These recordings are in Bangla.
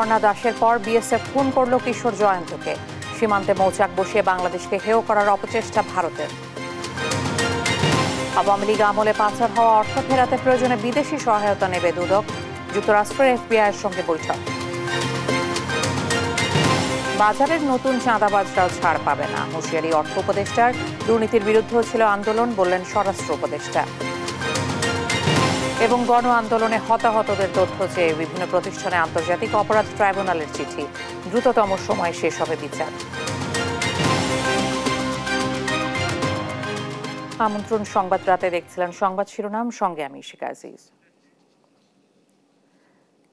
স্বর্ণা দাসের পর বিএসএফ খুন করল কিশোর জয়ন্তকে সীমান্তে মৌচাক বসিয়ে বাংলাদেশকে হেয় করার অপচেষ্টা ভারতের আওয়ামী লীগ আমলে পাচার হওয়া অর্থ ফেরাতে প্রয়োজনে বিদেশি সহায়তা নেবে দুদক যুক্তরাষ্ট্রের এফবিআইয়ের সঙ্গে বৈঠক বাজারের নতুন চাঁদাবাজরাও ছাড় পাবে না হুঁশিয়ারি অর্থ উপদেষ্টার দুর্নীতির বিরুদ্ধেও ছিল আন্দোলন বললেন স্বরাষ্ট্র উপদেষ্টা এবং গণ আন্দোলনে হতাহতদের তথ্য চেয়ে বিভিন্ন প্রতিষ্ঠানে আন্তর্জাতিক অপরাধ ট্রাইব্যুনালের চিঠি দ্রুততম সময় শেষ হবে বিচার আমন্ত্রণ সংবাদ রাতে দেখছিলেন সংবাদ শিরোনাম সঙ্গে আমি শেখ আজিজ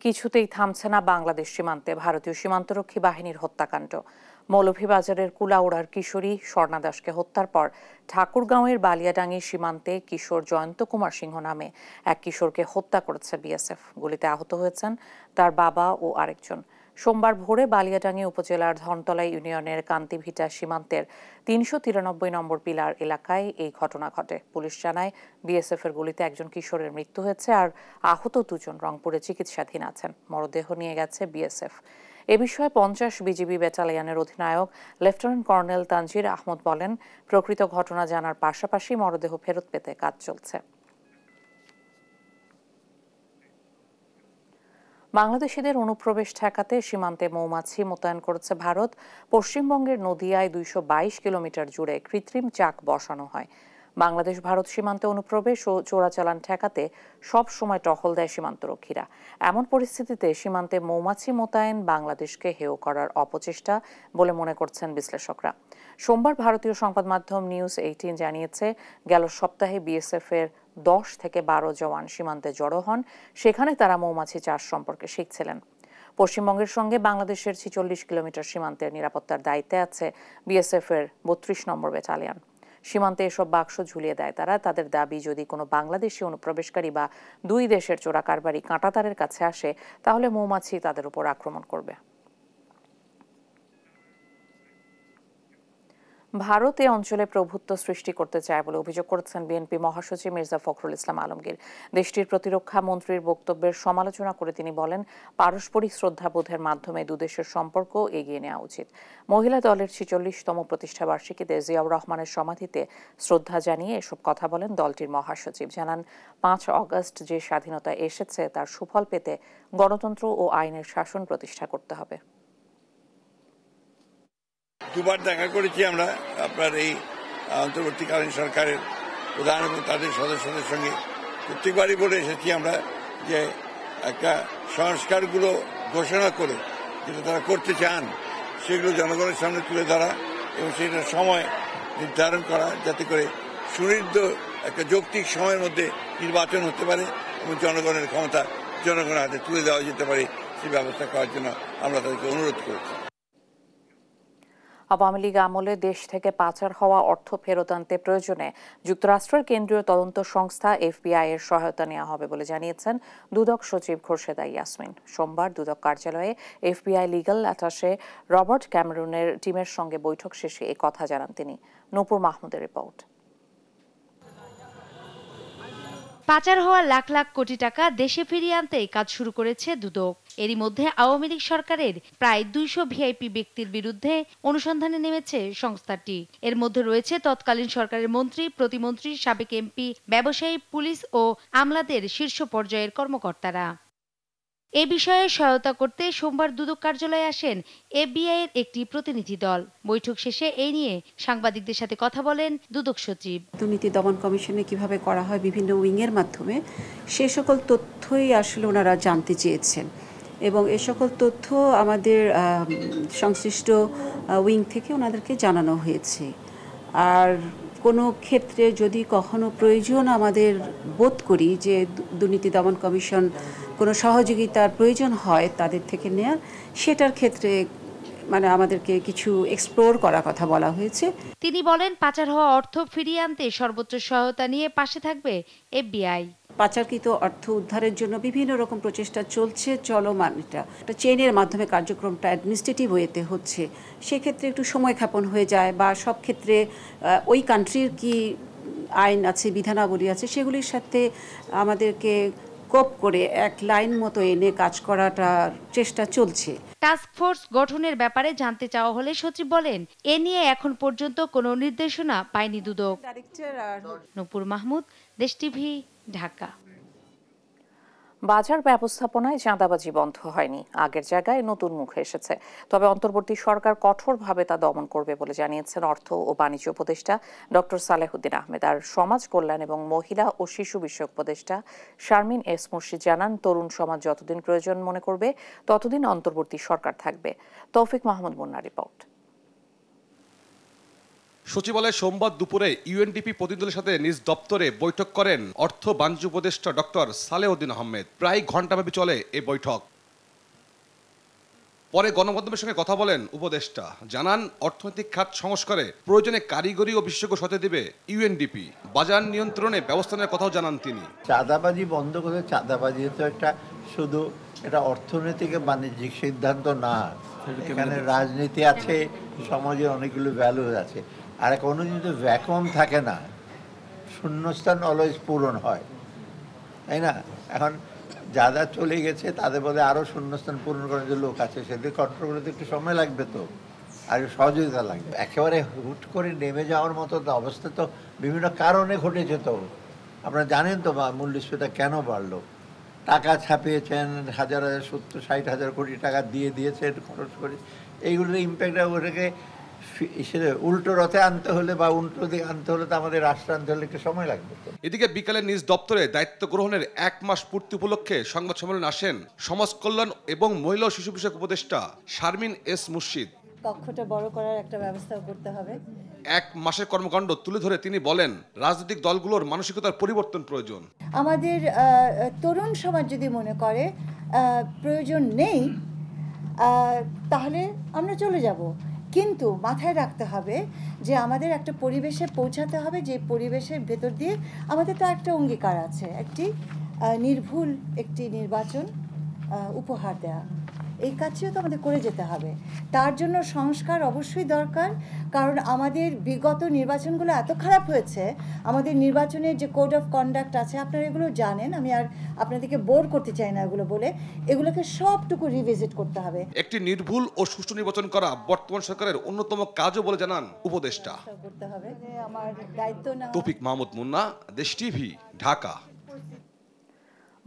কিছুতেই থামছে না বাংলাদেশ সীমান্তে ভারতীয় সীমান্তরক্ষী বাহিনীর হত্যাকাণ্ড মৌলভীবাজারের কুলাউড়ার কিশোরী স্বর্ণাদাসকে হত্যার পর ঠাকুরগাঁওয়ের বালিয়াডাঙ্গি সীমান্তে কিশোর জয়ন্ত কুমার সিংহ নামে এক কিশোরকে হত্যা করেছে বিএসএফ গুলিতে আহত হয়েছেন তার বাবা ও আরেকজন সোমবার ভোরে বালিয়াডাঙ্গি উপজেলার ধনতলা ইউনিয়নের কান্তিভিটা সীমান্তের তিনশো তিরানব্বই নম্বর পিলার এলাকায় এই ঘটনা ঘটে পুলিশ জানায় বিএসএফ এর গুলিতে একজন কিশোরের মৃত্যু হয়েছে আর আহত দুজন রংপুরে চিকিৎসাধীন আছেন মরদেহ নিয়ে গেছে বিএসএফ এ বিষয়ে পঞ্চাশ বিজিবি ব্যাটালিয়নের অধিনায়ক লেফটেন্যান্ট কর্নেল তানজির আহমদ বলেন প্রকৃত ঘটনা জানার পাশাপাশি মরদেহ ফেরত পেতে কাজ চলছে বাংলাদেশিদের অনুপ্রবেশ ঠেকাতে সীমান্তে মৌমাছি মোতায়েন করেছে ভারত পশ্চিমবঙ্গের নদিয়ায় দুইশো কিলোমিটার জুড়ে কৃত্রিম চাক বসানো হয় বাংলাদেশ ভারত সীমান্তে অনুপ্রবেশ ও চোরাচালান ঠেকাতে সব সময় টহল দেয় সীমান্তরক্ষীরা এমন পরিস্থিতিতে সীমান্তে মৌমাছি মোতায়েন বাংলাদেশকে হেয় করার অপচেষ্টা বলে মনে করছেন বিশ্লেষকরা সোমবার ভারতীয় সংবাদ মাধ্যম নিউজ এইটিন জানিয়েছে গেল সপ্তাহে বিএসএফ এর দশ থেকে বারো জওয়ান সীমান্তে জড়ো হন সেখানে তারা মৌমাছি চাষ সম্পর্কে শিখছিলেন পশ্চিমবঙ্গের সঙ্গে বাংলাদেশের ছিচল্লিশ কিলোমিটার সীমান্তের নিরাপত্তার দায়িত্বে আছে বিএসএফ এর বত্রিশ নম্বর ব্যাটালিয়ান সীমান্তে এসব বাক্স ঝুলিয়ে দেয় তারা তাদের দাবি যদি কোনো বাংলাদেশি অনুপ্রবেশকারী বা দুই দেশের চোরাকারবারী কাঁটাতারের কাছে আসে তাহলে মৌমাছি তাদের উপর আক্রমণ করবে ভারত এ অঞ্চলে প্রভুত্ব সৃষ্টি করতে চায় বলে অভিযোগ করেছেন বিএনপি মহাসচিব মির্জা ফখরুল ইসলাম আলমগীর দেশটির প্রতিরক্ষা মন্ত্রীর বক্তব্যের সমালোচনা করে তিনি বলেন পারস্পরিক শ্রদ্ধাবোধের মাধ্যমে দুদেশের সম্পর্ক এগিয়ে নেওয়া উচিত মহিলা দলের ছিচল্লিশতম প্রতিষ্ঠাবার্ষিকীতে জিয়াউর রহমানের সমাধিতে শ্রদ্ধা জানিয়ে এসব কথা বলেন দলটির মহাসচিব জানান পাঁচ অগস্ট যে স্বাধীনতা এসেছে তার সুফল পেতে গণতন্ত্র ও আইনের শাসন প্রতিষ্ঠা করতে হবে দুবার দেখা করেছি আমরা আপনার এই অন্তর্বর্তীকালীন সরকারের প্রধান এবং তাদের সদস্যদের সঙ্গে প্রত্যেকবারই বলে এসেছি আমরা যে একটা সংস্কারগুলো ঘোষণা করে যেটা তারা করতে চান সেগুলো জনগণের সামনে তুলে ধরা এবং সেটা সময় নির্ধারণ করা যাতে করে সুনির্দ একটা যৌক্তিক সময়ের মধ্যে নির্বাচন হতে পারে এবং জনগণের ক্ষমতা জনগণের হাতে তুলে দেওয়া যেতে পারে সেই ব্যবস্থা করার জন্য আমরা তাদেরকে অনুরোধ করছি আওয়ামী লীগ আমলে দেশ থেকে পাচার হওয়া অর্থ ফেরত আনতে প্রয়োজনে যুক্তরাষ্ট্রের কেন্দ্রীয় তদন্ত সংস্থা এফবিআই এর সহায়তা নেওয়া হবে বলে জানিয়েছেন দুদক সচিব খোরশেদা ইয়াসমিন সোমবার দুদক কার্যালয়ে এফবিআই লিগাল অ্যাটাশে রবার্ট ক্যামেরুনের টিমের সঙ্গে বৈঠক শেষে এ কথা জানান তিনি নূপুর মাহমুদের রিপোর্ট পাচার হওয়া লাখ লাখ কোটি টাকা দেশে ফিরিয়ে আনতে কাজ শুরু করেছে দুদক এরই মধ্যে আওয়ামী লীগ সরকারের প্রায় দুইশো ভিআইপি ব্যক্তির বিরুদ্ধে অনুসন্ধানে নেমেছে সংস্থাটি এর মধ্যে রয়েছে তৎকালীন সরকারের মন্ত্রী প্রতিমন্ত্রী সাবেক এমপি ব্যবসায়ী পুলিশ ও আমলাদের শীর্ষ পর্যায়ের কর্মকর্তারা এ বিষয়ে সহায়তা করতে সোমবার দুদক কার্যালয়ে আসেন এফবিআই এর একটি প্রতিনিধি দল বৈঠক শেষে এই নিয়ে সাংবাদিকদের সাথে কথা বলেন দুদক সচিব দুর্নীতি দমন কমিশনে কিভাবে করা হয় বিভিন্ন উইংয়ের মাধ্যমে সে সকল তথ্যই আসলে ওনারা জানতে চেয়েছেন এবং এ সকল তথ্য আমাদের সংশ্লিষ্ট উইং থেকে ওনাদেরকে জানানো হয়েছে আর কোনো ক্ষেত্রে যদি কখনো প্রয়োজন আমাদের বোধ করি যে দুর্নীতি দমন কমিশন কোনো সহযোগিতার প্রয়োজন হয় তাদের থেকে নেয়ার সেটার ক্ষেত্রে মানে আমাদেরকে কিছু এক্সপ্লোর করার কথা বলা হয়েছে তিনি বলেন পাচার হওয়া অর্থ ফিরিয়ে আনতে সর্বোচ্চ সহায়তা নিয়ে পাশে থাকবে এফবিআই পাচারকৃত অর্থ উদ্ধারের জন্য বিভিন্ন রকম প্রচেষ্টা চলছে চলমান এটা একটা চেনের মাধ্যমে কার্যক্রমটা অ্যাডমিনিস্ট্রেটিভ ওয়েতে হচ্ছে সেক্ষেত্রে একটু সময় ক্ষেপণ হয়ে যায় বা সব ক্ষেত্রে ওই কান্ট্রির কি আইন আছে বিধানাবলী আছে সেগুলির সাথে আমাদেরকে কোপ করে এক লাইন মতো এনে কাজ করাটার চেষ্টা চলছে টাস্কফোর্স গঠনের ব্যাপারে জানতে চাওয়া হলে সচিব বলেন এ নিয়ে এখন পর্যন্ত কোনো নির্দেশনা পায়নি দুদক নূপুর মাহমুদ দেশ টিভি ঢাকা বাজার ব্যবস্থাপনায় চাঁদাবাজি বন্ধ হয়নি আগের জায়গায় নতুন মুখ এসেছে তবে অন্তর্বর্তী সরকার কঠোরভাবে তা দমন করবে বলে জানিয়েছেন অর্থ ও বাণিজ্য উপদেষ্টা ডক্টর সালেহুদ্দিন আহমেদ আর সমাজ কল্যাণ এবং মহিলা ও শিশু বিষয়ক উপদেষ্টা শারমিন এস মুর্শিদ জানান তরুণ সমাজ যতদিন প্রয়োজন মনে করবে ততদিন অন্তর্বর্তী সরকার থাকবে তৌফিক মাহমুদ মুন্না রিপোর্ট সচিবালয়ে সোমবার দুপুরে ইউএনডিপি প্রতিনিধিদের সাথে নিজ দপ্তরে বৈঠক করেন অর্থ বাণিজ্য উপদেষ্টা ডক্টর সালেউদ্দিন আহমেদ প্রায় ঘণ্টাব্যাপী চলে এই বৈঠক পরে গণমাধ্যমের সঙ্গে কথা বলেন উপদেষ্টা জানান অর্থনৈতিক খাত সংস্কারে প্রয়োজনে কারিগরি ও বিশেষজ্ঞ সতে দেবে ইউএনডিপি বাজার নিয়ন্ত্রণে ব্যবস্থা নেওয়ার কথাও জানান তিনি চাঁদাবাজি বন্ধ করে চাঁদাবাজি তো একটা শুধু এটা অর্থনৈতিক বাণিজ্যিক সিদ্ধান্ত না এখানে রাজনীতি আছে সমাজের অনেকগুলো ভ্যালু আছে আর কোনো জিনিস ভ্যাকুয়াম থাকে না শূন্যস্থান অলওয়েজ পূরণ হয় তাই না এখন যা যা চলে গেছে তাদের বোধে আরও শূন্যস্থান পূরণ করার যে লোক আছে সেদের কন্ট্রোল করতে একটু সময় লাগবে তো আর সহযোগিতা লাগবে একেবারে হুট করে নেমে যাওয়ার মতো অবস্থা তো বিভিন্ন কারণে ঘটেছে তো আপনারা জানেন তো বা মূল্যস্ফীতা কেন বাড়লো টাকা ছাপিয়েছেন হাজার হাজার সত্তর ষাট হাজার কোটি টাকা দিয়ে দিয়েছেন খরচ করে এইগুলোর ইম্প্যাক্টটা ওটাকে উল্টো রথে আনতে হলে বা উল্টো দিকে আনতে হলে তো আমাদের রাষ্ট্র আনতে হলে এদিকে বিকালে নিজ দপ্তরে দায়িত্ব গ্রহণের এক মাস পূর্তি উপলক্ষে সংবাদ সম্মেলন আসেন এবং মহিলা শিশু উপদেষ্টা শারমিন এস বড় করার একটা ব্যবস্থা করতে হবে এক মাসের কর্মকাণ্ড তুলে ধরে তিনি বলেন রাজনৈতিক দলগুলোর মানসিকতার পরিবর্তন প্রয়োজন আমাদের তরুণ সমাজ যদি মনে করে প্রয়োজন নেই তাহলে আমরা চলে যাবো কিন্তু মাথায় রাখতে হবে যে আমাদের একটা পরিবেশে পৌঁছাতে হবে যে পরিবেশের ভেতর দিয়ে আমাদের তো একটা অঙ্গীকার আছে একটি নির্ভুল একটি নির্বাচন উপহার দেয়া এই কাজটিও তো আমাদের করে যেতে হবে তার জন্য সংস্কার অবশ্যই দরকার কারণ আমাদের বিগত নির্বাচনগুলো এত খারাপ হয়েছে আমাদের নির্বাচনের যে কোড অফ কন্ডাক্ট আছে আপনারা এগুলো জানেন আমি আর আপনাদেরকে বোর করতে চাই না এগুলো বলে এগুলোকে সবটুকু রিভিজিট করতে হবে একটি নির্ভুল ও সুষ্ঠু নির্বাচন করা বর্তমান সরকারের অন্যতম কাজও বলে জানান উপদেষ্টা করতে হবে আমার দায়িত্ব না তফিক মাহমুদ মুন্না দেশ টিভি ঢাকা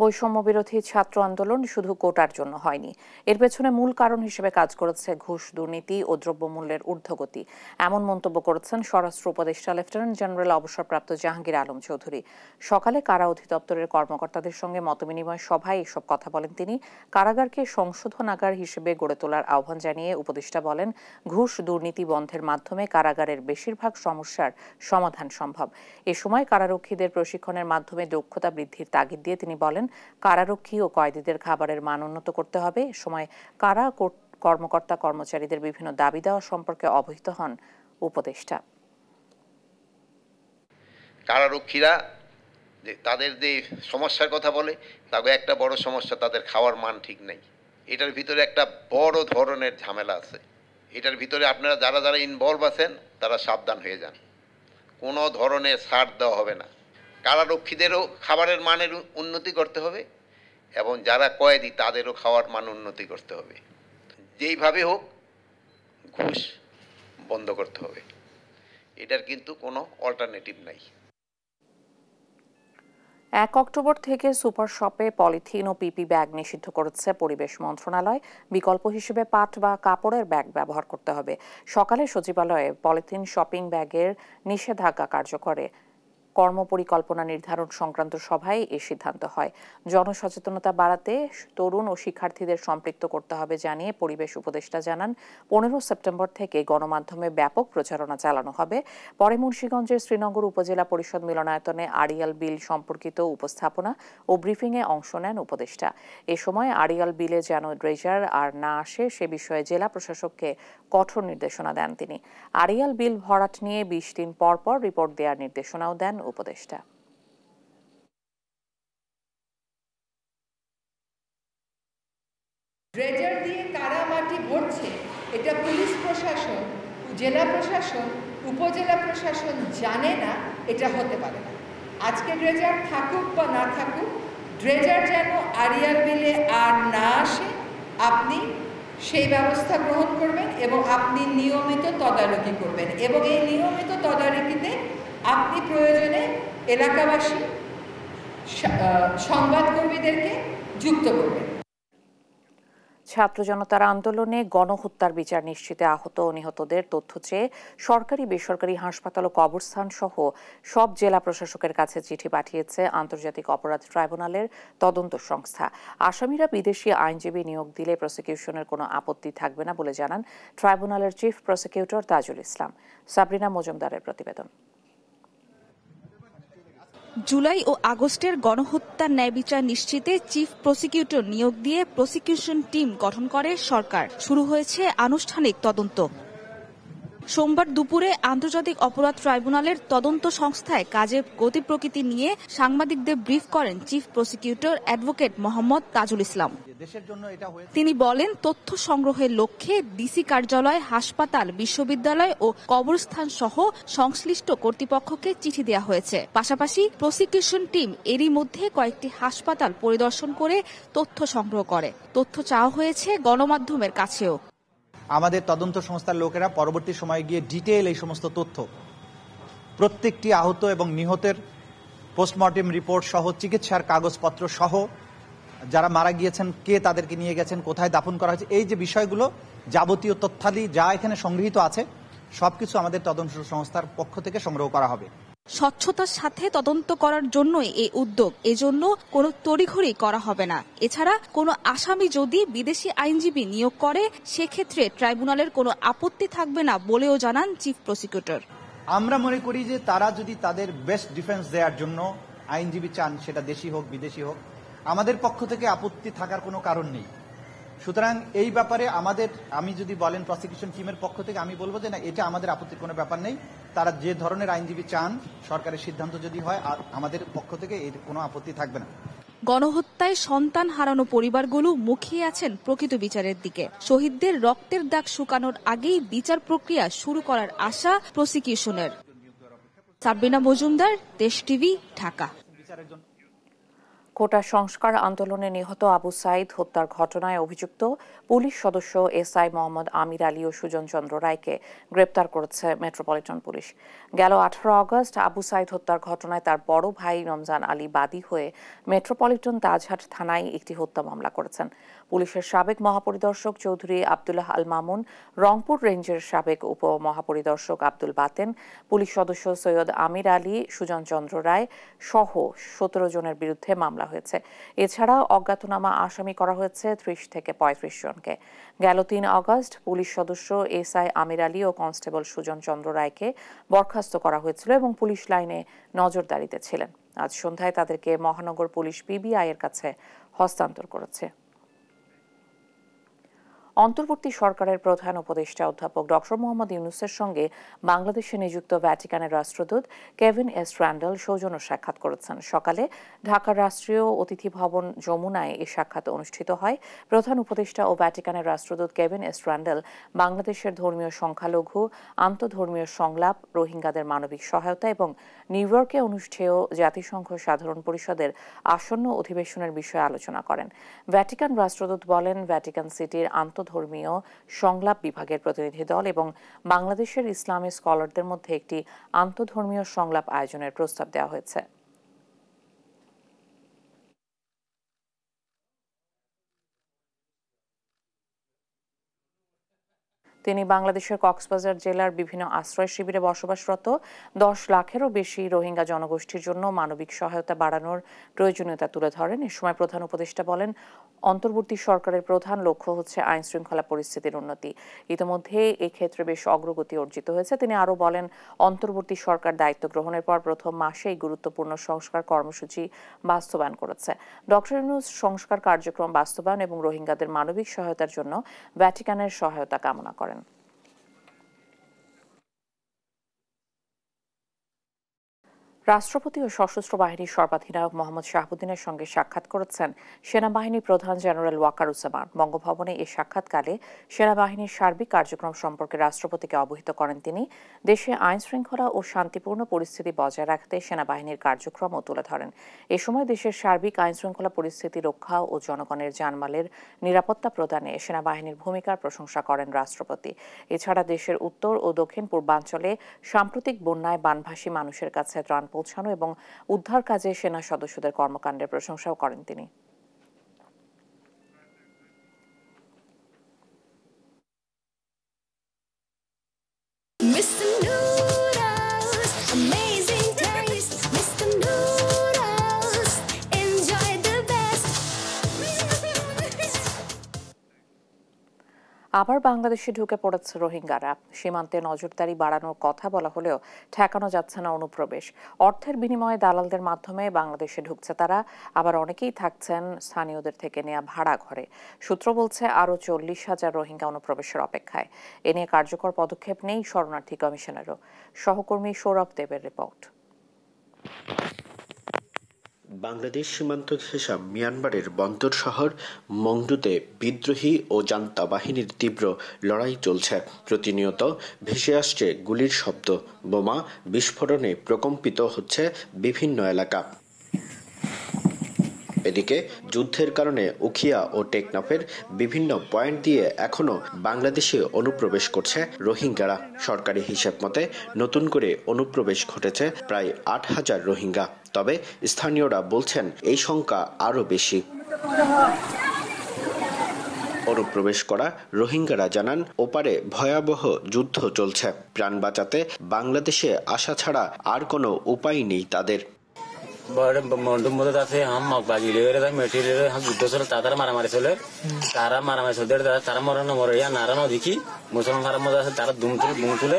বৈষম্য বিরোধী ছাত্র আন্দোলন শুধু কোটার জন্য হয়নি এর পেছনে মূল কারণ হিসেবে কাজ করেছে ঘুষ দুর্নীতি ও দ্রব্যমূল্যের ঊর্ধ্বগতি এমন মন্তব্য করেছেন স্বরাষ্ট্র উপদেষ্টা লেফটেন্যান্ট জেনারেল অবসরপ্রাপ্ত জাহাঙ্গীর আলম চৌধুরী সকালে কারা অধিদপ্তরের কর্মকর্তাদের সঙ্গে মতবিনিময় সভায় এসব কথা বলেন তিনি কারাগারকে সংশোধনাগার হিসেবে গড়ে তোলার আহ্বান জানিয়ে উপদেষ্টা বলেন ঘুষ দুর্নীতি বন্ধের মাধ্যমে কারাগারের বেশিরভাগ সমস্যার সমাধান সম্ভব এ সময় কারারক্ষীদের প্রশিক্ষণের মাধ্যমে দক্ষতা বৃদ্ধির তাগিদ দিয়ে তিনি বলেন কারারক্ষী ও কয়েদিদের খাবারের মান উন্নত করতে হবে সময় কারা কর্মকর্তা কর্মচারীদের বিভিন্ন দাবি দেওয়া সম্পর্কে অবহিত হন উপদেষ্টা কারারক্ষীরা তাদের যে সমস্যার কথা বলে তাকে একটা বড় সমস্যা তাদের খাওয়ার মান ঠিক নেই এটার ভিতরে একটা বড় ধরনের ঝামেলা আছে এটার ভিতরে আপনারা যারা যারা ইনভলভ আছেন তারা সাবধান হয়ে যান কোনো ধরনের ছাড় দেওয়া হবে না কারারক্ষীদেরও খাবারের মানের উন্নতি করতে হবে এবং যারা কয়েদি তাদেরও খাওয়ার মান উন্নতি করতে হবে যেইভাবে হোক ঘুষ বন্ধ করতে হবে এটার কিন্তু কোনো অল্টারনেটিভ নাই এক অক্টোবর থেকে সুপার শপে পলিথিন ও পিপি ব্যাগ নিষিদ্ধ করেছে পরিবেশ মন্ত্রণালয় বিকল্প হিসেবে পাট বা কাপড়ের ব্যাগ ব্যবহার করতে হবে সকালে সচিবালয়ে পলিথিন শপিং ব্যাগের নিষেধাজ্ঞা কার্যকরে কর্মপরিকল্পনা নির্ধারণ সংক্রান্ত সভায় এ সিদ্ধান্ত হয় জনসচেতনতা বাড়াতে তরুণ ও শিক্ষার্থীদের সম্পৃক্ত করতে হবে জানিয়ে পরিবেশ উপদেষ্টা জানান পনেরো সেপ্টেম্বর থেকে গণমাধ্যমে ব্যাপক প্রচারণা চালানো হবে পরে মুন্সীগঞ্জের শ্রীনগর উপজেলা পরিষদ মিলনায়তনে আড়িয়াল বিল সম্পর্কিত উপস্থাপনা ও ব্রিফিংয়ে অংশ নেন উপদেষ্টা এ সময় আড়িয়াল বিলে যেন ড্রেজার আর না আসে সে বিষয়ে জেলা প্রশাসককে কঠোর নির্দেশনা দেন তিনি আড়িয়াল বিল ভরাট নিয়ে বিশ দিন পরপর রিপোর্ট দেওয়ার নির্দেশনাও দেন উপদেষ্টা ড্রেজার দিয়ে কারা মাটি ভরছে এটা পুলিশ প্রশাসন জেলা প্রশাসন উপজেলা প্রশাসন জানে না এটা হতে পারে না আজকে ড্রেজার থাকুক বা না থাকুক ড্রেজার যেন আরিয়ার বিলে আর না আসে আপনি সেই ব্যবস্থা গ্রহণ করবেন এবং আপনি নিয়মিত তদারকি করবেন এবং এই নিয়মিত তদারকিতে আপনি প্রয়োজনে এলাকাবাসী সংবাদকর্মীদেরকে যুক্ত করবেন ছাত্র জনতার আন্দোলনে গণহত্যার বিচার নিশ্চিতে আহত ও নিহতদের তথ্য চেয়ে সরকারি বেসরকারি হাসপাতাল ও কবরস্থান সহ সব জেলা প্রশাসকের কাছে চিঠি পাঠিয়েছে আন্তর্জাতিক অপরাধ ট্রাইব্যুনালের তদন্ত সংস্থা আসামিরা বিদেশি আইনজীবী নিয়োগ দিলে প্রসিকিউশনের কোনো আপত্তি থাকবে না বলে জানান ট্রাইব্যুনালের চিফ প্রসিকিউটর তাজুল ইসলাম সাবরিনা মজুমদারের প্রতিবেদন জুলাই ও আগস্টের গণহত্যার ন্যায় বিচার নিশ্চিতে চিফ প্রসিকিউটর নিয়োগ দিয়ে প্রসিকিউশন টিম গঠন করে সরকার শুরু হয়েছে আনুষ্ঠানিক তদন্ত সোমবার দুপুরে আন্তর্জাতিক অপরাধ ট্রাইব্যুনালের তদন্ত সংস্থায় কাজের গতি প্রকৃতি নিয়ে সাংবাদিকদের ব্রিফ করেন chief prosecutor advocate Mohammad Tajul Islam তিনি বলেন তথ্য সংগ্রহের লক্ষ্যে ডিসি কার্যালয় হাসপাতাল বিশ্ববিদ্যালয় ও কবরস্থান সহ সংশ্লিষ্ট কর্তৃপক্ষকে চিঠি দেওয়া হয়েছে পাশাপাশি প্রসিকিউশন টিম এরই মধ্যে কয়েকটি হাসপাতাল পরিদর্শন করে তথ্য সংগ্রহ করে তথ্য চাওয়া হয়েছে গণমাধ্যমের কাছেও আমাদের তদন্ত সংস্থার লোকেরা পরবর্তী সময়ে গিয়ে ডিটেল এই সমস্ত তথ্য প্রত্যেকটি আহত এবং নিহতের পোস্টমর্টেম রিপোর্ট সহ চিকিৎসার কাগজপত্র সহ যারা মারা গিয়েছেন কে তাদেরকে নিয়ে গেছেন কোথায় দাফন করা হয়েছে এই যে বিষয়গুলো যাবতীয় তথ্যাদি যা এখানে সংগৃহীত আছে সবকিছু আমাদের তদন্ত সংস্থার পক্ষ থেকে সংগ্রহ করা হবে স্বচ্ছতার সাথে তদন্ত করার জন্যই এই উদ্যোগ এজন্য কোনো তড়িঘড়ি করা হবে না এছাড়া কোনো আসামি যদি বিদেশি আইনজীবী নিয়োগ করে সেক্ষেত্রে ট্রাইব্যুনালের কোনো আপত্তি থাকবে না বলেও জানান চিফ প্রসিকিউটর আমরা মনে করি যে তারা যদি তাদের বেস্ট ডিফেন্স দেওয়ার জন্য আইনজীবী চান সেটা দেশি হোক বিদেশি হোক আমাদের পক্ষ থেকে আপত্তি থাকার কোনো কারণ নেই সুতরাং এই ব্যাপারে আমাদের আমি যদি বলেন প্রসিকিউশন টিমের পক্ষ থেকে আমি বলবো যে না এটা আমাদের আপত্তির কোনো ব্যাপার নেই তারা যে ধরনের আইনজীবী চান সরকারের সিদ্ধান্ত যদি হয় আর আমাদের পক্ষ থেকে এর কোনো আপত্তি থাকবে না গণহত্যায় সন্তান হারানো পরিবারগুলো মুখিয়ে আছেন প্রকৃত বিচারের দিকে শহীদদের রক্তের দাগ শুকানোর আগেই বিচার প্রক্রিয়া শুরু করার আশা প্রসিকিউশনের সাবিনা মজুমদার দেশ টিভি ঢাকা কোটা সংস্কার আন্দোলনে নিহত আবু সাইদ হত্যার ঘটনায় অভিযুক্ত পুলিশ সদস্য এস আই মোহাম্মদ আমির আলী ও সুজন চন্দ্র রায়কে গ্রেপ্তার করেছে মেট্রোপলিটন পুলিশ গেল আঠারো আগস্ট আবু সাইদ হত্যার ঘটনায় তার বড় ভাই রমজান আলী বাদী হয়ে মেট্রোপলিটন তাজহাট থানায় একটি হত্যা মামলা করেছেন পুলিশের সাবেক মহাপরিদর্শক চৌধুরী আবদুল্লাহ আল মামুন রংপুর রেঞ্জের সাবেক উপ মহাপরিদর্শক আব্দুল বাতেন পুলিশ সদস্য সৈয়দ আমির আলী সুজন চন্দ্র রায় সহ সতেরো জনের বিরুদ্ধে মামলা হয়েছে এছাড়া অজ্ঞাতনামা আসামি করা হয়েছে ত্রিশ থেকে পঁয়ত্রিশ জনকে গেল তিন অগস্ট পুলিশ সদস্য এস আই আমির আলী ও কনস্টেবল সুজন চন্দ্র রায়কে বরখাস্ত করা হয়েছিল এবং পুলিশ লাইনে নজরদারিতে ছিলেন আজ সন্ধ্যায় তাদেরকে মহানগর পুলিশ পিবিআই এর কাছে হস্তান্তর করেছে অন্তর্বর্তী সরকারের প্রধান উপদেষ্টা অধ্যাপক ড মোহাম্মদ ইউনুসের সঙ্গে বাংলাদেশে নিযুক্ত ভ্যাটিকানের রাষ্ট্রদূত কেভিন এস র্যান্ডাল সৌজন্য সাক্ষাৎ করেছেন সকালে ঢাকার রাষ্ট্রীয় অতিথি ভবন যমুনায় এ সাক্ষাৎ অনুষ্ঠিত হয় প্রধান উপদেষ্টা ও ভ্যাটিকানের রাষ্ট্রদূত কেভিন এস র্যান্ডাল বাংলাদেশের ধর্মীয় সংখ্যালঘু আন্তধর্মীয় সংলাপ রোহিঙ্গাদের মানবিক সহায়তা এবং নিউ ইয়র্কে অনুষ্ঠেয় জাতিসংঘ সাধারণ পরিষদের আসন্ন অধিবেশনের বিষয়ে আলোচনা করেন ভ্যাটিকান রাষ্ট্রদূত বলেন ভ্যাটিকান সিটির আন্ত ধর্মীয় সংলাপ বিভাগের প্রতিনিধি দল এবং বাংলাদেশের ইসলামী স্কলারদের মধ্যে একটি আন্তধর্মীয় সংলাপ আয়োজনের প্রস্তাব দেওয়া হয়েছে তিনি বাংলাদেশের কক্সবাজার জেলার বিভিন্ন আশ্রয় শিবিরে বসবাসরত দশ লাখেরও বেশি রোহিঙ্গা জনগোষ্ঠীর জন্য মানবিক সহায়তা বাড়ানোর প্রয়োজনীয়তা তুলে ধরেন এ সময় প্রধান উপদেষ্টা বলেন অন্তর্বর্তী সরকারের প্রধান লক্ষ্য হচ্ছে আইন শৃঙ্খলা পরিস্থিতির উন্নতি ইতিমধ্যে এক্ষেত্রে বেশ অগ্রগতি অর্জিত হয়েছে তিনি আরও বলেন অন্তর্বর্তী সরকার দায়িত্ব গ্রহণের পর প্রথম মাসেই গুরুত্বপূর্ণ সংস্কার কর্মসূচি বাস্তবায়ন করেছে ডক্টর ইউনুস সংস্কার কার্যক্রম বাস্তবায়ন এবং রোহিঙ্গাদের মানবিক সহায়তার জন্য ভ্যাটিকানের সহায়তা কামনা করেন রাষ্ট্রপতি ও সশস্ত্র বাহিনীর সর্বাধিনায়ক মোহাম্মদ শাহবুদ্দিনের সঙ্গে সাক্ষাৎ করেছেন সেনাবাহিনী প্রধান জেনারেল ওয়াকার ওয়াকারুজ্জামান বঙ্গভবনে এ সাক্ষাৎকালে সেনাবাহিনীর সার্বিক কার্যক্রম সম্পর্কে রাষ্ট্রপতিকে অবহিত করেন তিনি দেশে আইন শৃঙ্খলা ও শান্তিপূর্ণ পরিস্থিতি বজায় রাখতে সেনাবাহিনীর কার্যক্রমও তুলে ধরেন এ সময় দেশের সার্বিক আইন শৃঙ্খলা পরিস্থিতি রক্ষা ও জনগণের জানমালের নিরাপত্তা প্রদানে সেনাবাহিনীর ভূমিকার প্রশংসা করেন রাষ্ট্রপতি এছাড়া দেশের উত্তর ও দক্ষিণ পূর্বাঞ্চলে সাম্প্রতিক বন্যায় বানভাসী মানুষের কাছে ত্রাণ পৌঁছানো এবং উদ্ধার কাজে সেনা সদস্যদের কর্মকাণ্ডের প্রশংসাও করেন তিনি আবার বাংলাদেশে ঢুকে পড়েছে রোহিঙ্গারা সীমান্তে নজরদারি বাড়ানোর কথা বলা হলেও ঠেকানো যাচ্ছে না অনুপ্রবেশ অর্থের বিনিময়ে দালালদের মাধ্যমে বাংলাদেশে ঢুকছে তারা আবার অনেকেই থাকছেন স্থানীয়দের থেকে নেয়া ভাড়া ঘরে সূত্র বলছে আরও চল্লিশ হাজার রোহিঙ্গা অনুপ্রবেশের অপেক্ষায় এ নিয়ে কার্যকর পদক্ষেপ নেই শরণার্থী কমিশনেরও সহকর্মী সৌরভ দেবের রিপোর্ট বাংলাদেশ সীমান্ত ঘেঁষা মিয়ানমারের বন্দর শহর মংডুতে বিদ্রোহী ও জান্তা বাহিনীর তীব্র লড়াই চলছে প্রতিনিয়ত ভেসে আসছে গুলির শব্দ বোমা বিস্ফোরণে প্রকম্পিত হচ্ছে বিভিন্ন এলাকা এদিকে যুদ্ধের কারণে উখিয়া ও টেকনাফের বিভিন্ন পয়েন্ট দিয়ে এখনও বাংলাদেশে অনুপ্রবেশ করছে রোহিঙ্গারা সরকারি হিসেব মতে নতুন করে অনুপ্রবেশ ঘটেছে প্রায় আট হাজার রোহিঙ্গা তবে স্থানীয়রা বলছেন এই সংখ্যা আরও বেশি অনুপ্রবেশ করা রোহিঙ্গারা জানান ওপারে ভয়াবহ যুদ্ধ চলছে প্রাণ বাঁচাতে বাংলাদেশে আসা ছাড়া আর কোনো উপায় নেই তাদের বড় বন্ধু মদত আছে হাম মগবাজি লে রে মেটি লে হাম যুদ্ধ চলে তাদের মারামারি চলে তারা মারামারি চলে তারা মরণ মরে ইয়া নারানো দেখি মুসলমান ফারা মজা আছে তারা দুম তুলে বুম তুলে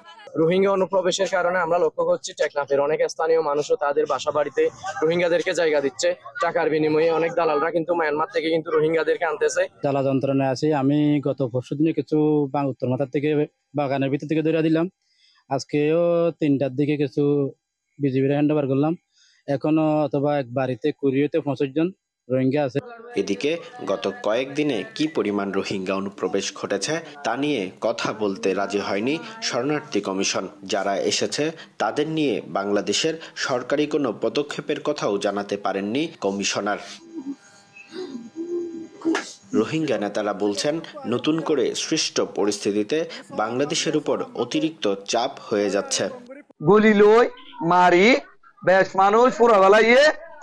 রোহিঙ্গা অনুপ্রবেশের কারণে আমরা লক্ষ্য করছি টেকনাফের অনেক স্থানীয় মানুষও তাদের বাসা বাড়িতে রোহিঙ্গাদেরকে জায়গা দিচ্ছে টাকার বিনিময়ে অনেক দালালরা কিন্তু মায়ানমার থেকে কিন্তু রোহিঙ্গাদেরকে আনতেছে দালা যন্ত্রণায় আছে আমি গত পরশু দিনে কিছু উত্তর মাথার থেকে বাগানের ভিতর থেকে দৌড়া দিলাম আজকেও তিনটার দিকে কিছু বিজিবির হ্যান্ড ওভার করলাম এখনো অথবা এক বাড়িতে কুড়িয়েতে পঁচিশ জন রোহিঙ্গা আছে এদিকে গত কয়েকদিনে কি পরিমাণ রোহিঙ্গা অনুপ্রবেশ ঘটেছে তা নিয়ে কথা বলতে রাজি হয়নি শরণার্থী কমিশন যারা এসেছে তাদের নিয়ে বাংলাদেশের সরকারি কোনো পদক্ষেপের কথাও জানাতে পারেননি কমিশনার রোহিঙ্গা নেতারা বলছেন নতুন করে সৃষ্ট পরিস্থিতিতে বাংলাদেশের উপর অতিরিক্ত চাপ হয়ে যাচ্ছে গুলি লই মারি বেশ মানুষ পুরা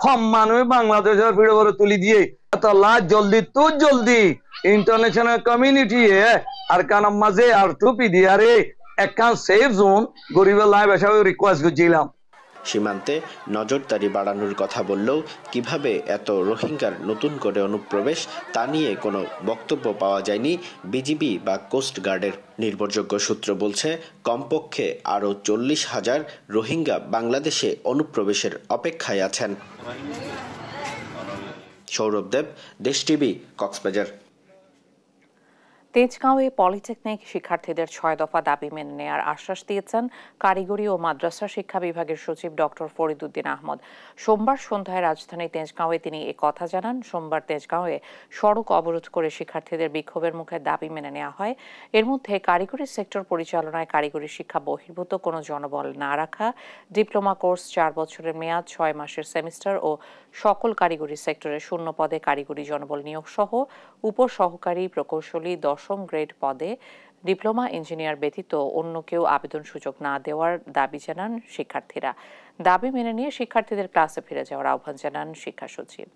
সম্মান বাংলাদেশের ভিড় বড় তুলি দিয়ে তালা জলদি তু জলদি ইন্টারন্যাশনাল কমিউনিটি আর কানাম মাঝে আর টুপি দিয়ে আরে একখান সেফ জোন গরিবের লাইভ হিসাবে রিকোয়েস্ট করছিলাম সীমান্তে নজরদারি বাড়ানোর কথা বললেও কিভাবে এত রোহিঙ্গার নতুন করে অনুপ্রবেশ তা নিয়ে কোনো বক্তব্য পাওয়া যায়নি বিজিবি বা কোস্টগার্ডের নির্ভরযোগ্য সূত্র বলছে কমপক্ষে আরও চল্লিশ হাজার রোহিঙ্গা বাংলাদেশে অনুপ্রবেশের অপেক্ষায় আছেন সৌরভ দেব দেশ টিভি কক্সবাজার তেজগাঁওয়ে পলিটেকনিক শিক্ষার্থীদের ছয় দফা দাবি মেনে নেয়ার আশ্বাস দিয়েছেন কারিগরি ও মাদ্রাসা শিক্ষা বিভাগের সচিব ডক্টর ফরিদুদ্দিন আহমদ সোমবার সন্ধ্যায় রাজধানী তেজগাঁওয়ে তিনি এ কথা জানান সোমবার তেজগাঁওয়ে সড়ক অবরোধ করে শিক্ষার্থীদের বিক্ষোভের মুখে দাবি মেনে নেওয়া হয় এর মধ্যে কারিগরি সেক্টর পরিচালনায় কারিগরি শিক্ষা বহির্ভূত কোনো জনবল না রাখা ডিপ্লোমা কোর্স চার বছরের মেয়াদ ছয় মাসের সেমিস্টার ও সকল কারিগরি সেক্টরে শূন্য পদে কারিগরি জনবল নিয়োগ সহ উপসহকারী প্রকৌশলী দশ দশম গ্রেড পদে ডিপ্লোমা ইঞ্জিনিয়ার ব্যতীত অন্য কেউ আবেদন সুযোগ না দেওয়ার দাবি জানান শিক্ষার্থীরা দাবি মেনে নিয়ে শিক্ষার্থীদের ক্লাসে ফিরে যাওয়ার আহ্বান জানান শিক্ষা সচিব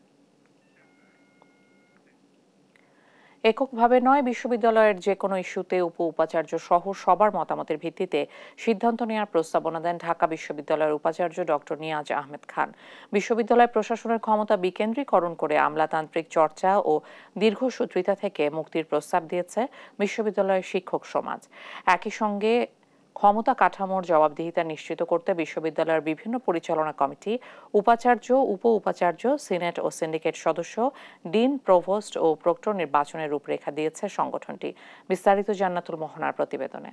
এককভাবে নয় বিশ্ববিদ্যালয়ের যে কোনো ইস্যুতে উপ উপাচার্য সহ সবার মতামতের ভিত্তিতে সিদ্ধান্ত নেওয়ার প্রস্তাবনা দেন ঢাকা বিশ্ববিদ্যালয়ের উপাচার্য ডক্টর নিয়াজ আহমেদ খান বিশ্ববিদ্যালয় প্রশাসনের ক্ষমতা বিকেন্দ্রীকরণ করে আমলাতান্ত্রিক চর্চা ও দীর্ঘসূত্রিতা থেকে মুক্তির প্রস্তাব দিয়েছে বিশ্ববিদ্যালয়ের শিক্ষক সমাজ একই সঙ্গে ক্ষমতা কাঠামোর জবাবদিহিতা নিশ্চিত করতে বিশ্ববিদ্যালয়ের বিভিন্ন পরিচালনা কমিটি উপাচার্য উপ উপাচার্য সিনেট ও সিন্ডিকেট সদস্য ডিন প্রভোস্ট ও প্রক্টর নির্বাচনের রূপরেখা দিয়েছে সংগঠনটি বিস্তারিত জান্নাতুল মোহনার প্রতিবেদনে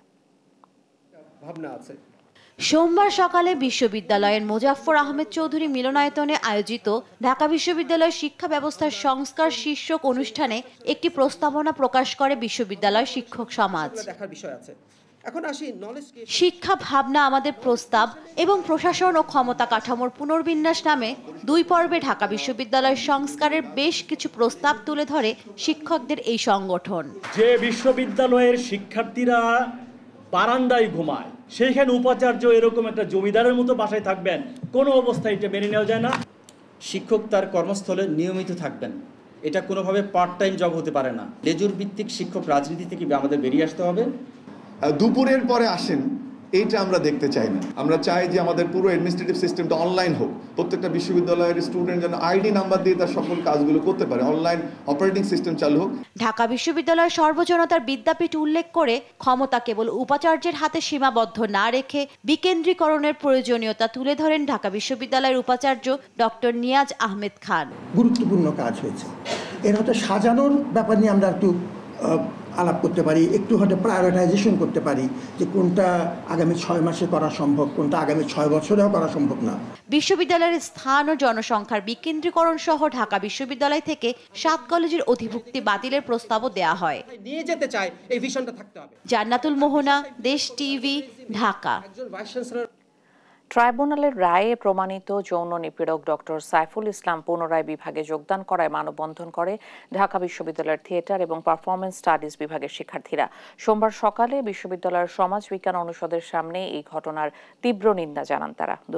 সোমবার সকালে বিশ্ববিদ্যালয়ের মোজাফফর আহমেদ চৌধুরী মিলনায়তনে আয়োজিত ঢাকা বিশ্ববিদ্যালয় শিক্ষা ব্যবস্থার সংস্কার শীর্ষক অনুষ্ঠানে একটি প্রস্তাবনা প্রকাশ করে বিশ্ববিদ্যালয় শিক্ষক সমাজ শিক্ষা ভাবনা আমাদের প্রস্তাব এবং প্রশাসন ও ক্ষমতা কাঠামোর পুনর্বিন্যাস নামে দুই পর্বে ঢাকা বিশ্ববিদ্যালয়ের সংস্কারের বেশ কিছু প্রস্তাব তুলে ধরে শিক্ষকদের এই সংগঠন যে বিশ্ববিদ্যালয়ের শিক্ষার্থীরা বারান্দায় ঘুমায় সেইখানে উপাচার্য এরকম একটা জমিদারের মতো বাসায় থাকবেন কোনো অবস্থায় এটা মেনে নেওয়া যায় না শিক্ষক তার কর্মস্থলে নিয়মিত থাকবেন এটা কোনোভাবে পার্ট টাইম জব হতে পারে না লেজুর ভিত্তিক শিক্ষক রাজনীতি থেকে আমাদের বেরিয়ে আসতে হবে দুপুরের পরে আসেন এইটা আমরা দেখতে চাই না আমরা চাই যে আমাদের পুরো অ্যাডমিনিস্ট্রেটিভ সিস্টেমটা অনলাইন হোক প্রত্যেকটা বিশ্ববিদ্যালয়ের স্টুডেন্ট যেন আইডি নাম্বার দিয়ে তার সকল কাজগুলো করতে পারে অনলাইন অপারেটিং সিস্টেম চালু হোক ঢাকা বিশ্ববিদ্যালয়ের সর্বজনতার বিদ্যাপীঠ উল্লেখ করে ক্ষমতা কেবল উপাচার্যের হাতে সীমাবদ্ধ না রেখে বিকেন্দ্রীকরণের প্রয়োজনীয়তা তুলে ধরেন ঢাকা বিশ্ববিদ্যালয়ের উপাচার্য ডক্টর নিয়াজ আহমেদ খান গুরুত্বপূর্ণ কাজ হয়েছে এর হয়তো সাজানোর ব্যাপার নিয়ে আমরা একটু আলাপ করতে পারি একটু হয়তো প্রায়োরিটাইজেশন করতে পারি যে কোনটা আগামী ছয় মাসে করা সম্ভব কোনটা আগামী ছয় বছরেও করা সম্ভব না বিশ্ববিদ্যালয়ের স্থান ও জনসংখ্যার বিকেন্দ্রীকরণ সহ ঢাকা বিশ্ববিদ্যালয় থেকে সাত কলেজের অধিভুক্তি বাতিলের প্রস্তাবও দেয়া হয় নিয়ে যেতে চাই এই ভিশনটা থাকতে হবে জান্নাতুল মোহনা দেশ টিভি ঢাকা একজন ভাইস চ্যান্সেলর ট্রাইব্যুনালের রায়ে প্রমাণিত যৌন নিপীড়ক ডক্টর সাইফুল ইসলাম পুনরায় বিভাগে যোগদান করায় মানববন্ধন করে ঢাকা বিশ্ববিদ্যালয়ের থিয়েটার এবং পারফরমেন্স স্টাডিজ বিভাগের শিক্ষার্থীরা সোমবার সকালে বিশ্ববিদ্যালয়ের সমাজবিজ্ঞান অনুষদের সামনে এই ঘটনার তীব্র নিন্দা জানান তারা দু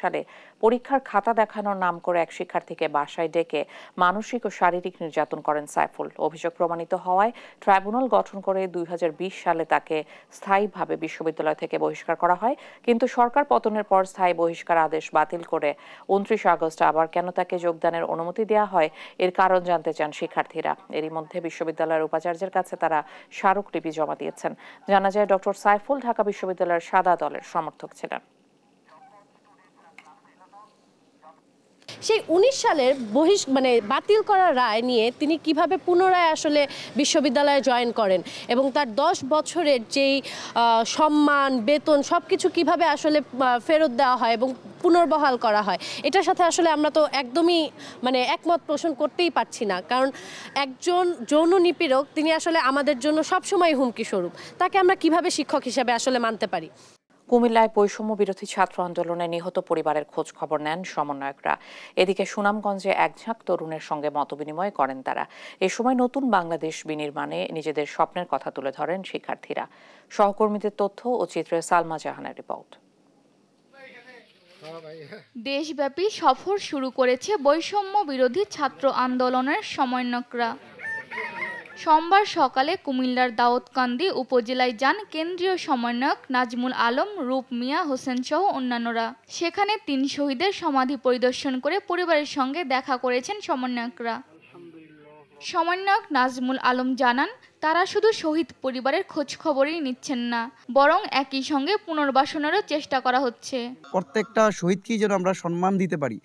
সালে পরীক্ষার খাতা দেখানোর নাম করে এক শিক্ষার্থীকে বাসায় ডেকে মানসিক ও শারীরিক নির্যাতন করেন সাইফুল অভিযোগ প্রমাণিত হওয়ায় ট্রাইব্যুনাল গঠন করে দুই সালে তাকে স্থায়ীভাবে বিশ্ববিদ্যালয় থেকে বহিষ্কার করা হয় কিন্তু সরকার পতনের গ্রহণের পর স্থায়ী বহিষ্কার আদেশ বাতিল করে উনত্রিশ আগস্ট আবার কেন তাকে যোগদানের অনুমতি দেওয়া হয় এর কারণ জানতে চান শিক্ষার্থীরা এরই মধ্যে বিশ্ববিদ্যালয়ের উপাচার্যের কাছে তারা স্মারক লিপি জমা দিয়েছেন জানা যায় ডক্টর সাইফুল ঢাকা বিশ্ববিদ্যালয়ের সাদা দলের সমর্থক ছিলেন সেই উনিশ সালের বহিষ মানে বাতিল করা রায় নিয়ে তিনি কিভাবে পুনরায় আসলে বিশ্ববিদ্যালয়ে জয়েন করেন এবং তার দশ বছরের যেই সম্মান বেতন সব কিছু কীভাবে আসলে ফেরত দেওয়া হয় এবং পুনর্বহাল করা হয় এটার সাথে আসলে আমরা তো একদমই মানে একমত পোষণ করতেই পারছি না কারণ একজন যৌন নিপীড়ক তিনি আসলে আমাদের জন্য সবসময় হুমকি স্বরূপ তাকে আমরা কিভাবে শিক্ষক হিসাবে আসলে মানতে পারি কুমিল্লায় বৈষম্য বিরোধী ছাত্র আন্দোলনে নিহত পরিবারের খোঁজ খবর নেন সমন্বয়করা এদিকে সুনামগঞ্জে একঝাঁক তরুণের সঙ্গে বিনিময় করেন তারা এ সময় নতুন বাংলাদেশ বিনির্মাণে নিজেদের স্বপ্নের কথা তুলে ধরেন শিক্ষার্থীরা সহকর্মীদের তথ্য ও চিত্রে সালমা জাহানের রিপোর্ট দেশব্যাপী সফর শুরু করেছে বৈষম্য বিরোধী ছাত্র আন্দোলনের সমন্বয়করা সোমবার সকালে কুমিল্লার দাউদকান্দি উপজেলায় যান কেন্দ্রীয় সমন্বয়ক নাজমুল আলম রূপ মিয়া হোসেন সহ অন্যান্যরা সেখানে তিন শহীদের সমাধি পরিদর্শন করে পরিবারের সঙ্গে দেখা করেছেন সমন্বয়করা সমন্বয়ক নাজমুল আলম জানান তারা শুধু শহীদ পরিবারের খোঁজ খবরই নিচ্ছেন না বরং একই সঙ্গে পুনর্বাসনেরও চেষ্টা করা হচ্ছে প্রত্যেকটা শহীদকে যেন আমরা সম্মান দিতে পারি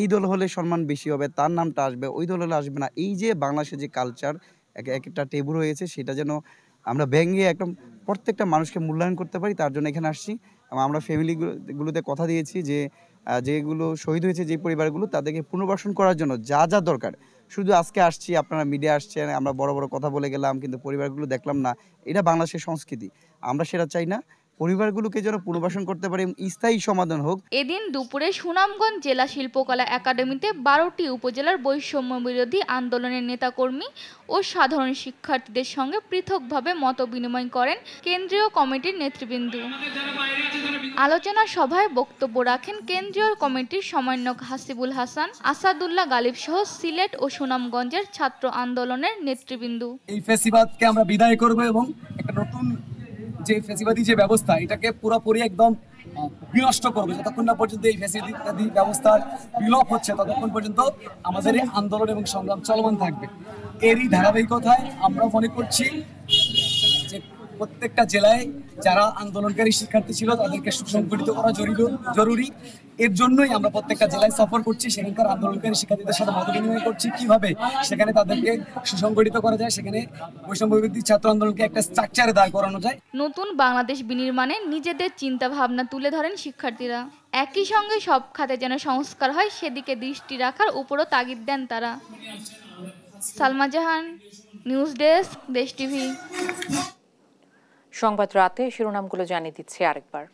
এই দল হলে সম্মান বেশি হবে তার নামটা আসবে ওই দল হলে আসবে না এই যে বাংলাদেশের যে কালচার এক একটা টেবুল হয়েছে সেটা যেন আমরা ব্যাঙ্গে একদম প্রত্যেকটা মানুষকে মূল্যায়ন করতে পারি তার জন্য এখানে আসছি এবং আমরা ফ্যামিলিগুলোতে কথা দিয়েছি যে যেগুলো শহীদ হয়েছে যে পরিবারগুলো তাদেরকে পুনর্বাসন করার জন্য যা যা দরকার শুধু আজকে আসছি আপনারা মিডিয়া আসছেন আমরা বড় বড় কথা বলে গেলাম কিন্তু পরিবারগুলো দেখলাম না এটা বাংলাদেশের সংস্কৃতি আমরা সেটা চাই না পরিবারগুলোকে যেন পুনর্বাসন করতে পারে স্থায়ী সমাধান হোক এদিন দুপুরে সুনামগঞ্জ জেলা শিল্পকলা একাডেমিতে বারোটি উপজেলার বৈষম্য বিরোধী আন্দোলনের নেতাকর্মী ও সাধারণ শিক্ষার্থীদের সঙ্গে পৃথকভাবে মত বিনিময় করেন কেন্দ্রীয় কমিটির নেতৃবৃন্দ আলোচনা সভায় বক্তব্য রাখেন কেন্দ্রীয় কমিটির সমন্বয়ক হাসিবুল হাসান আসাদুল্লাহ গালিব সহ সিলেট ও সুনামগঞ্জের ছাত্র আন্দোলনের নেতৃবৃন্দ এই ফেসিবাদকে আমরা বিদায় করব এবং একটা নতুন যে ফেসিবাদী যে ব্যবস্থা এটাকে পুরোপুরি একদম বিনষ্ট করবে যতক্ষণ না পর্যন্ত এই ফেসিলিটি ব্যবস্থার বিলোপ হচ্ছে ততক্ষণ পর্যন্ত আমাদের এই আন্দোলন এবং সংগ্রাম চলমান থাকবে এরই ধারাবাহিকতায় আমরা মনে করছি প্রত্যেকটা জেলায় যারা আন্দোলনকারী শিক্ষার্থী ছিল তাদেরকে সুসংগঠিত করা জরুরি এর জন্যই আমরা প্রত্যেকটা জেলায় সফর করছি সেখানকার আন্দোলনকারী শিক্ষার্থীদের সাথে মত বিনিময় করছি কিভাবে সেখানে তাদেরকে সুসংগঠিত করা যায় সেখানে বৈষম্যবিরোধী ছাত্র আন্দোলনকে একটা স্ট্রাকচারে দাঁড় করানো যায় নতুন বাংলাদেশ বিনির্মাণে নিজেদের চিন্তা ভাবনা তুলে ধরেন শিক্ষার্থীরা একই সঙ্গে সব খাতে যেন সংস্কার হয় সেদিকে দৃষ্টি রাখার উপরও তাগিদ দেন তারা Salma Jahan news desk Desh TV সংবাদ রাতে শিরোনামগুলো জানিয়ে দিচ্ছি আরেকবার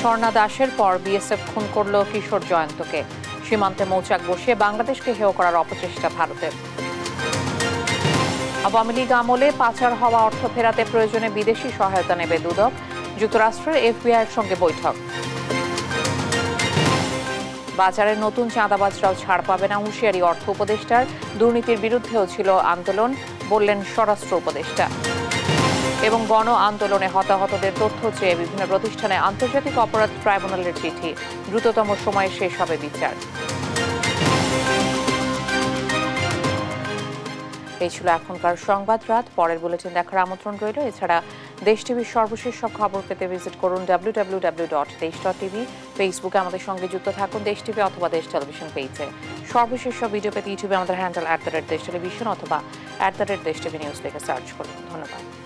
স্বর্ণা দাসের পর বিএসএফ খুন করল কিশোর জয়ন্তকে সীমান্তে মৌচাক বসিয়ে বাংলাদেশকে হেয় করার অপচেষ্টা ভারতের আওয়ামী লীগ আমলে পাচার হওয়া অর্থ ফেরাতে প্রয়োজনে বিদেশি সহায়তা নেবে দুদক যুক্তরাষ্ট্রের এফবিআইয়ের সঙ্গে বৈঠক বাজারে নতুন চাঁদাবাজরাও ছাড় পাবে না হুঁশিয়ারি অর্থ উপদেষ্টার দুর্নীতির বিরুদ্ধেও ছিল আন্দোলন বললেন স্বরাষ্ট্র উপদেষ্টা এবং গণ আন্দোলনে হতাহতদের তথ্য চেয়ে বিভিন্ন প্রতিষ্ঠানে আন্তর্জাতিক অপরাধ ট্রাইব্যুনালের চিঠি দ্রুততম সময়ে শেষ হবে বিচার এই ছিল এখনকার সংবাদ রাত পরের বুলেটিন দেখার আমন্ত্রণ রইল এছাড়া দেশ টিভির সর্বশেষ সব খবর পেতে ভিজিট করুন W W W dot Desh dot TV ফেসবুকে আমাদের সঙ্গে যুক্ত থাকুন দেশ টিভি অথবা দেশ টেলিভিশন পেয়েছে সর্বশেষ সব ভিডিও পেতে ইউটিউবে আমাদের handle at the rate Desh television অথবা at the rate Desh TV news থেকে সার্চ করুন ধন্যবাদ